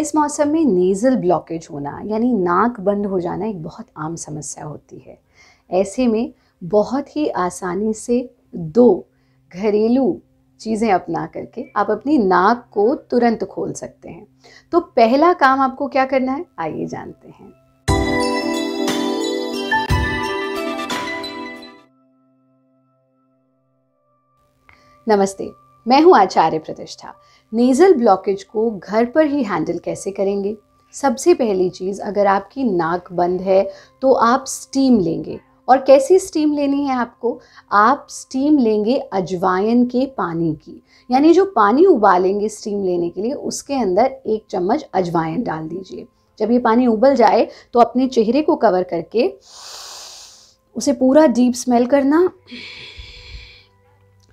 इस मौसम में नेज़ल ब्लॉकेज होना यानी नाक बंद हो जाना एक बहुत आम समस्या होती है ऐसे में बहुत ही आसानी से दो घरेलू चीज़ें अपना करके आप अपनी नाक को तुरंत खोल सकते हैं तो पहला काम आपको क्या करना है आइए जानते हैं नमस्ते मैं हूं आचार्य प्रतिष्ठा नेज़ल ब्लॉकेज को घर पर ही हैंडल कैसे करेंगे सबसे पहली चीज़ अगर आपकी नाक बंद है तो आप स्टीम लेंगे और कैसी स्टीम लेनी है आपको आप स्टीम लेंगे अजवाइन के पानी की यानी जो पानी उबालेंगे स्टीम लेने के लिए उसके अंदर एक चम्मच अजवाइन डाल दीजिए जब ये पानी उबल जाए तो अपने चेहरे को कवर करके उसे पूरा डीप स्मेल करना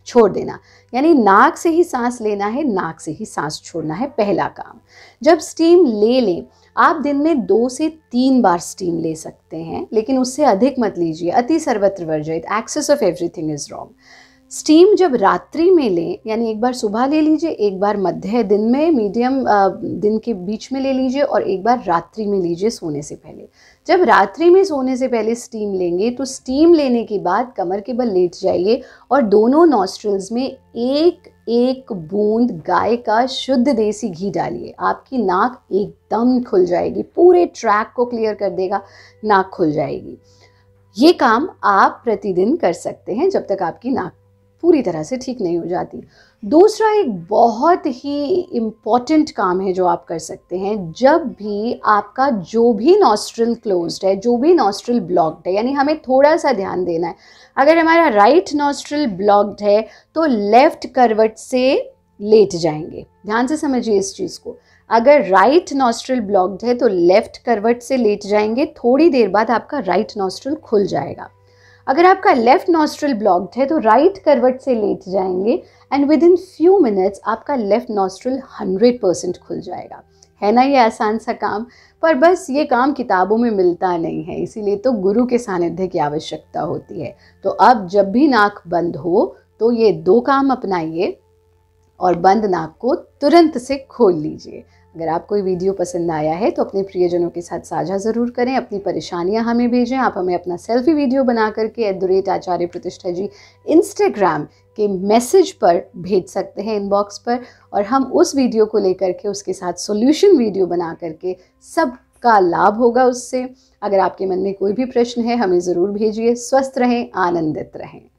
छोड़ देना यानी नाक से ही सांस लेना है नाक से ही सांस छोड़ना है पहला काम जब स्टीम ले लें आप दिन में दो से तीन बार स्टीम ले सकते हैं लेकिन उससे अधिक मत लीजिए अति सर्वत्र वर्जित excess of everything is wrong steam जब रात्रि में लें यानी एक बार सुबह ले लीजिए एक बार मध्य दिन में मीडियम दिन के बीच में ले लीजिए और एक बार रात्रि में लीजिए सोने से पहले जब रात्रि में सोने से पहले स्टीम लेंगे तो स्टीम लेने के बाद कमर के बल लेट जाइए और दोनों नॉस्ट्रल्स में एक एक बूंद गाय का शुद्ध देसी घी डालिए आपकी नाक एकदम खुल जाएगी पूरे ट्रैक को क्लियर कर देगा नाक खुल जाएगी ये काम आप प्रतिदिन कर सकते हैं जब तक आपकी नाक पूरी तरह से ठीक नहीं हो जाती दूसरा एक बहुत ही इम्पॉर्टेंट काम है जो आप कर सकते हैं जब भी आपका जो भी नॉस्ट्रल क्लोज्ड है जो भी नॉस्ट्रल ब्लॉक्ड है यानी हमें थोड़ा सा ध्यान देना है अगर हमारा राइट नॉस्ट्रल ब्लॉक्ड है तो लेफ्ट करवट से लेट जाएंगे ध्यान से समझिए इस चीज़ को अगर राइट नॉस्ट्रल ब्लॉक्ड है तो लेफ्ट करवट से लेट जाएंगे थोड़ी देर बाद आपका राइट right नॉस्ट्रल खुल जाएगा अगर आपका लेफ्ट नॉस्ट्रल ब्लॉक्ड है तो राइट right करवट से लेट जाएंगे and with in few minutes आपका लेफ्ट नॉस्ट्रल हंड्रेड परसेंट खुल जाएगा है ना ये आसान सा काम पर बस ये काम किताबों में मिलता नहीं है इसीलिए तो गुरु के सानिध्य की आवश्यकता होती है तो अब जब भी नाक बंद हो तो ये दो काम अपनाइए और बंद नाक को तुरंत से खोल लीजिए अगर आपको ये वीडियो पसंद आया है तो अपने प्रियजनों के साथ साझा ज़रूर करें अपनी परेशानियां हमें भेजें आप हमें अपना सेल्फी वीडियो बना करके एट द रेट आचार्य प्रतिष्ठा जी इंस्टाग्राम के मैसेज पर भेज सकते हैं इनबॉक्स पर और हम उस वीडियो को लेकर के उसके साथ सॉल्यूशन वीडियो बना करके सबका लाभ होगा उससे अगर आपके मन में कोई भी प्रश्न है हमें ज़रूर भेजिए स्वस्थ रहें आनंदित रहें